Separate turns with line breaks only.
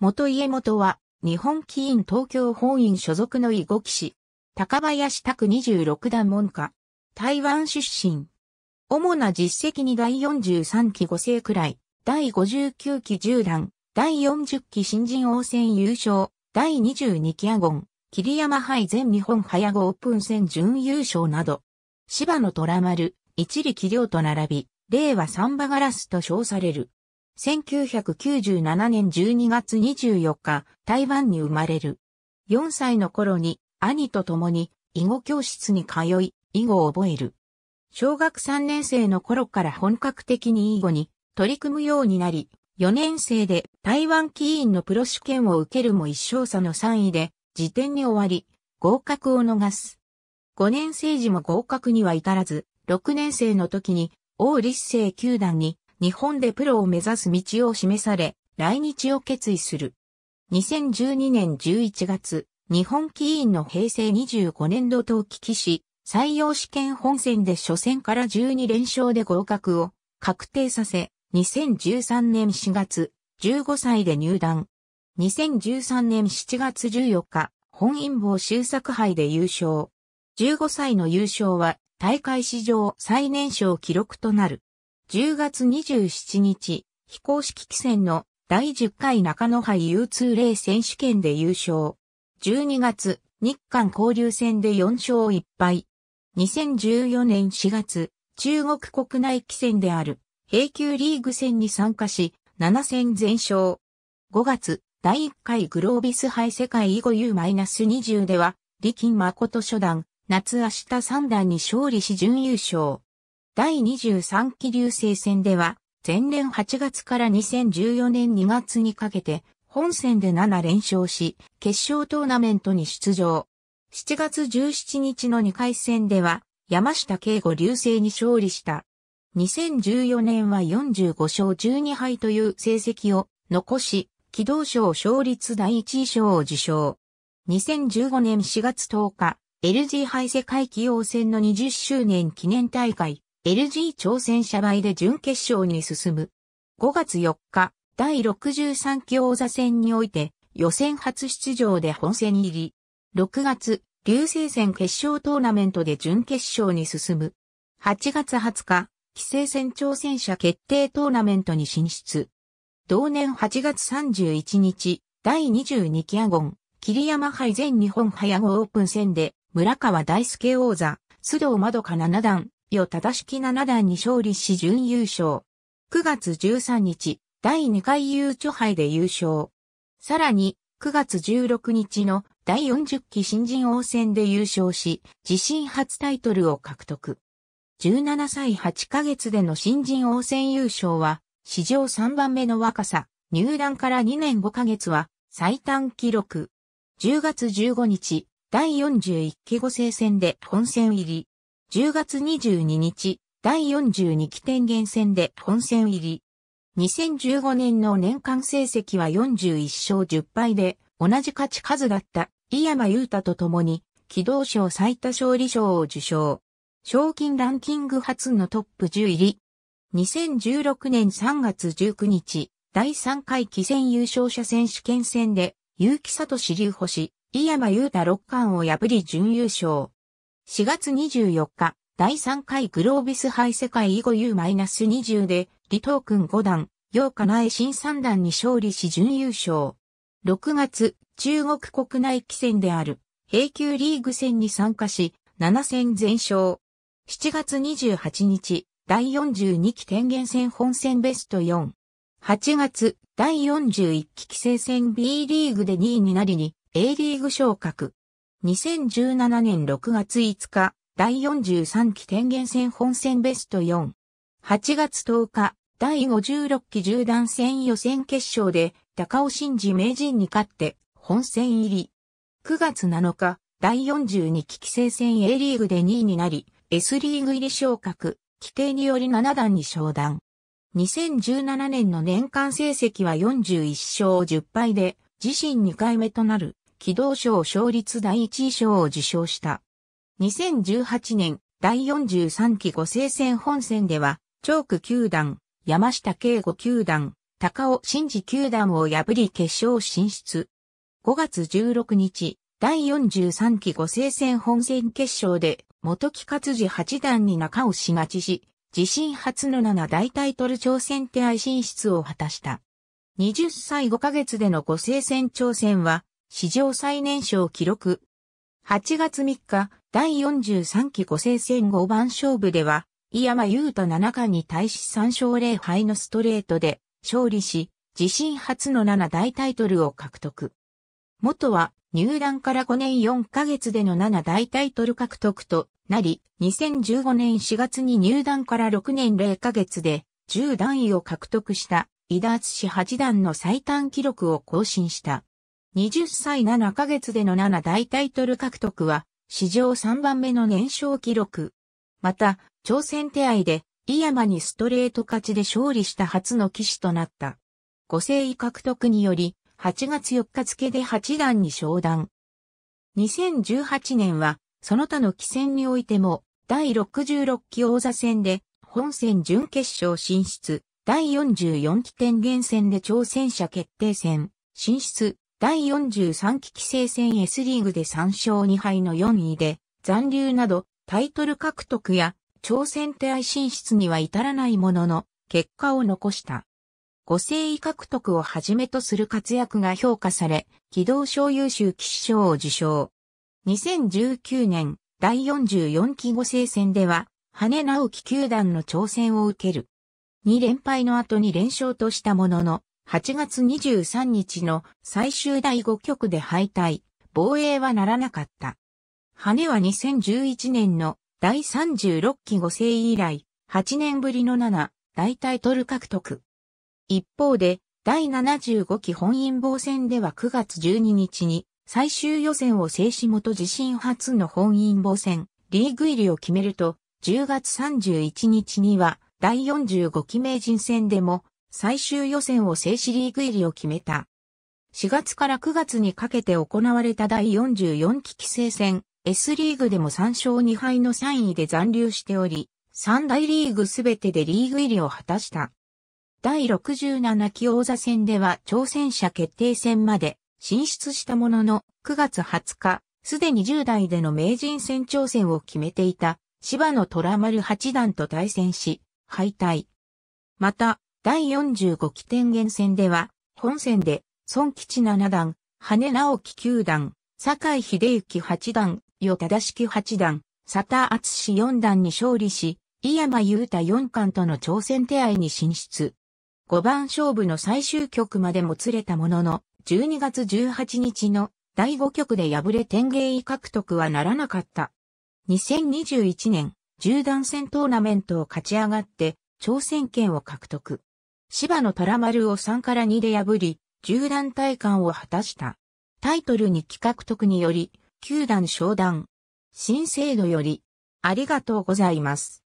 元家元は、日本棋院東京本院所属の囲碁騎士。高林拓二十六段門下。台湾出身。主な実績に第四十三期五世くらい、第五十九期十段、第四十期新人王戦優勝、第二十二期アゴン、桐山杯全日本早碁オープン戦準優勝など、芝野虎丸、一力遼と並び、令和三馬ガラスと称される。1997年12月24日、台湾に生まれる。4歳の頃に兄と共に囲碁教室に通い、囲碁を覚える。小学3年生の頃から本格的に囲碁に取り組むようになり、4年生で台湾棋院のプロ試験を受けるも一勝差の3位で、辞典に終わり、合格を逃す。5年生時も合格には至らず、6年生の時に、王立生球団に日本でプロを目指す道を示され、来日を決意する。2012年11月、日本棋院の平成25年度冬季棋士、採用試験本戦で初戦から12連勝で合格を確定させ、2013年4月、15歳で入団。2013年7月14日、本因坊修作杯で優勝。15歳の優勝は大会史上最年少記録となる。10月27日、非公式棋戦の第10回中野杯 U2 レー選手権で優勝。12月、日韓交流戦で4勝1敗。2014年4月、中国国内棋戦である、平級リーグ戦に参加し、7戦全勝。5月、第1回グロービス杯世界囲碁 U-20 では、李金誠初段、夏明日三段に勝利し準優勝。第23期流星戦では、前年8月から2014年2月にかけて、本戦で7連勝し、決勝トーナメントに出場。7月17日の2回戦では、山下敬吾流星に勝利した。2014年は45勝12敗という成績を残し、機動賞勝率第1位賞を受賞。2015年4月10日、LG 杯世界起用戦の20周年記念大会、LG 挑戦者倍で準決勝に進む。5月4日、第63期王座戦において、予選初出場で本戦入り。6月、流星戦決勝トーナメントで準決勝に進む。8月20日、棋聖戦挑戦者決定トーナメントに進出。同年8月31日、第22期アゴン、桐山杯全日本早碁オープン戦で、村川大輔王座、須藤まどか七段、与正式七段に勝利し準優勝。9月13日、第2回優勝杯で優勝。さらに、9月16日の第40期新人王戦で優勝し、自身初タイトルを獲得。17歳8ヶ月での新人王戦優勝は、史上3番目の若さ、入団から2年5ヶ月は、最短記録。10月15日、第41期後、星戦で本戦入り。10月22日、第42期天元戦で本戦入り。2015年の年間成績は41勝10敗で、同じ勝ち数だった井山優太と共に、起動賞最多勝利賞を受賞。賞金ランキング初のトップ10入り。2016年3月19日、第3回棋戦優勝者選手権戦で、結城里志竜星、井山優太六冠を破り準優勝。4月24日、第3回グロービス杯世界囲碁 U-20 で、李東君5段、楊か苗新3段に勝利し準優勝。6月、中国国内棋戦である、平級リーグ戦に参加し、7戦全勝。7月28日、第42期天元戦本戦ベスト4。8月、第41期規制戦 B リーグで2位になりに、A リーグ昇格。2017年6月5日、第43期天元戦本戦ベスト4。8月10日、第56期縦断戦予選決勝で、高尾真治名人に勝って、本戦入り。9月7日、第42期棋聖戦 A リーグで2位になり、S リーグ入り昇格、規定により7段に昇段。2017年の年間成績は41勝10敗で、自身2回目となる機動賞勝率第1位賞を受賞した。2018年第43期五聖戦本戦では、チョーク球団、山下慶吾球団、高尾真治球団を破り決勝進出。5月16日、第43期五聖戦本戦決勝で、元木勝治八段に中押し勝ちし、自身初の7大タイトル挑戦手合進出を果たした。20歳5ヶ月での五聖戦挑戦は、史上最年少記録。8月3日、第43期五星戦後番勝負では、井山優太七冠に対し3勝0敗のストレートで勝利し、自身初の7大タイトルを獲得。元は入団から5年4ヶ月での7大タイトル獲得となり、2015年4月に入団から6年0ヶ月で10段位を獲得した、井田敦史八段の最短記録を更新した。20歳7ヶ月での7大タイトル獲得は、史上3番目の年少記録。また、挑戦手合で、井山にストレート勝ちで勝利した初の騎士となった。五星位獲得により、8月4日付で八段に昇段。2018年は、その他の棋戦においても、第66期王座戦で、本戦準決勝進出、第44期天元戦で挑戦者決定戦、進出、第43期規制戦 S リーグで3勝2敗の4位で、残留などタイトル獲得や挑戦手進出には至らないものの、結果を残した。五星位獲得をはじめとする活躍が評価され、機動小優秀騎士賞を受賞。2019年第44期五星戦では、羽直樹球団の挑戦を受ける。2連敗の後に連勝としたものの、8月23日の最終第5局で敗退、防衛はならなかった。羽は2011年の第36期5世以来、8年ぶりの7、大タイトル獲得。一方で、第75期本因坊戦では9月12日に、最終予選を制し元自身初の本因坊戦、リーグ入りを決めると、10月31日には、第45期名人戦でも、最終予選を制止リーグ入りを決めた。4月から9月にかけて行われた第44期規制戦 S リーグでも3勝2敗の3位で残留しており、3大リーグすべてでリーグ入りを果たした。第67期王座戦では挑戦者決定戦まで進出したものの9月20日、すでに10代での名人戦挑戦を決めていた芝野虎丸八段と対戦し、敗退。また、第45期天元戦では、本戦で、孫吉七段、羽直樹九段、坂井秀幸八段、与忠式八段、佐田厚四段に勝利し、井山雄太四冠との挑戦手合に進出。五番勝負の最終局までもつれたものの、12月18日の第5局で敗れ天芸位獲得はならなかった。2021年、十段戦トーナメントを勝ち上がって、挑戦権を獲得。芝野虎丸を3から2で破り、10体感を果たした。タイトルに企画得により、9段昇段。新制度より、ありがとうございます。